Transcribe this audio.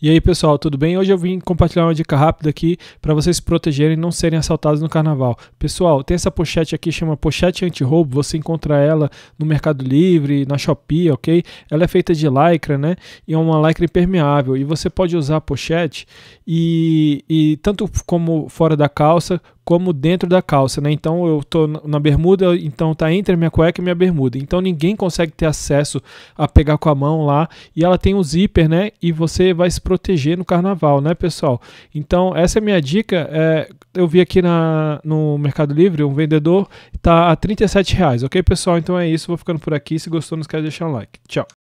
E aí, pessoal, tudo bem? Hoje eu vim compartilhar uma dica rápida aqui para vocês se protegerem e não serem assaltados no carnaval. Pessoal, tem essa pochete aqui, chama pochete anti-roubo, você encontra ela no Mercado Livre, na Shopee, ok? Ela é feita de lycra, né? E é uma lycra impermeável. E você pode usar a pochete e, e tanto como fora da calça, como dentro da calça, né? Então eu tô na bermuda, então tá entre a minha cueca e minha bermuda. Então ninguém consegue ter acesso a pegar com a mão lá e ela tem um zíper, né? E você vai se proteger no carnaval, né, pessoal? Então essa é a minha dica. É, eu vi aqui na, no Mercado Livre um vendedor tá a 37 reais, ok, pessoal? Então é isso. Vou ficando por aqui. Se gostou, não esquece de deixar um like. Tchau.